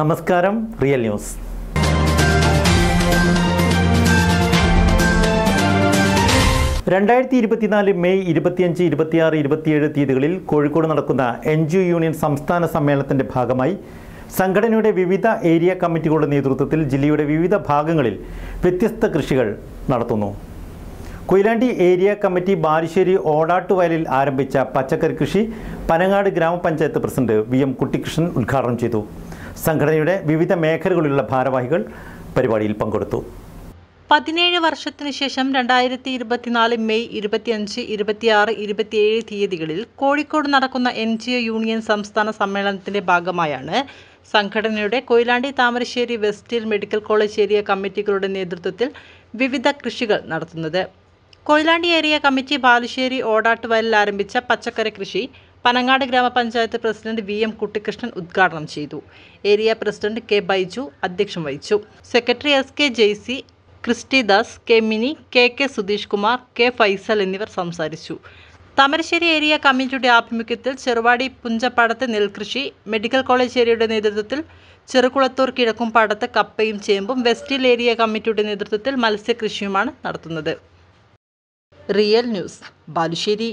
നമസ്കാരം real news രണ്ടായിരത്തി ഇരുപത്തിനാല് മെയ് ഇരുപത്തിയഞ്ച് ഇരുപത്തിയാറ് ഇരുപത്തിയേഴ് തീയതികളിൽ കോഴിക്കോട് നടക്കുന്ന എൻ ജി യൂണിയൻ സംസ്ഥാന സമ്മേളനത്തിൻ്റെ ഭാഗമായി സംഘടനയുടെ വിവിധ ഏരിയ കമ്മിറ്റികളുടെ നേതൃത്വത്തിൽ ജില്ലയുടെ വിവിധ ഭാഗങ്ങളിൽ വ്യത്യസ്ത കൃഷികൾ നടത്തുന്നു കൊയിലാണ്ടി ഏരിയ കമ്മിറ്റി ബാലുശ്ശേരി ഓടാട്ടുവയലിൽ ആരംഭിച്ച പച്ചക്കറി കൃഷി പനങ്ങാട് ഗ്രാമപഞ്ചായത്ത് പ്രസിഡന്റ് വി എം കുട്ടികൃഷ്ണൻ ഉദ്ഘാടനം ചെയ്തു സംഘടനയുടെ വിവിധ മേഖലകളിലുള്ള ഭാരവാഹികൾ പരിപാടിയിൽ പങ്കെടുത്തു പതിനേഴ് വർഷത്തിനു ശേഷം രണ്ടായിരത്തി ഇരുപത്തിനാല് മെയ് ഇരുപത്തിയഞ്ച് ഇരുപത്തിയാറ് ഇരുപത്തിയേഴ് തീയതികളിൽ കോഴിക്കോട് നടക്കുന്ന എൻ ജി ഒ യൂണിയൻ സംസ്ഥാന സമ്മേളനത്തിന്റെ ഭാഗമായാണ് സംഘടനയുടെ കൊയിലാണ്ടി താമരശ്ശേരി വെസ്റ്റിൽ മെഡിക്കൽ കോളേജ് ഏരിയ കമ്മിറ്റികളുടെ നേതൃത്വത്തിൽ വിവിധ കൃഷികൾ നടത്തുന്നത് കൊയിലാണ്ടി ഏരിയ കമ്മിറ്റി ബാലുശ്ശേരി ഓടാട്ടുവയലിൽ ആരംഭിച്ച പച്ചക്കറി കൃഷി പനങ്ങാട് ഗ്രാമപഞ്ചായത്ത് പ്രസിഡന്റ് വി എം കുട്ടിക്കൃഷ്ണൻ ഉദ്ഘാടനം ചെയ്തു ഏരിയ പ്രസിഡന്റ് കെ ബൈജു അധ്യക്ഷം വഹിച്ചു secretary S K Jaisy Christidas K Mini K K Sudheesh Kumar K Faisal എന്നിവർ സംസാരിച്ചു താമരശ്ശേരി ഏരിയ കമ്മിറ്റിയുടെ ആഭിമുഖ്യത്തിൽ ചെറുവാടി പുഞ്ചപ്പാടത്തെ നെൽകൃഷി മെഡിക്കൽ കോളേജ് ഏരിയയുടെ നേതൃത്വത്തിൽ ചെറുകുളത്തൂർ കിഴക്കും പാടത്ത് കപ്പയും ചേമ്പും വെസ്റ്റിൽ ഏരിയ കമ്മിറ്റിയുടെ നേതൃത്വത്തിൽ മത്സ്യകൃഷിയുമാണ് നടത്തുന്നത് റിയൽ ന്യൂസ് ബാലുശ്ശേരി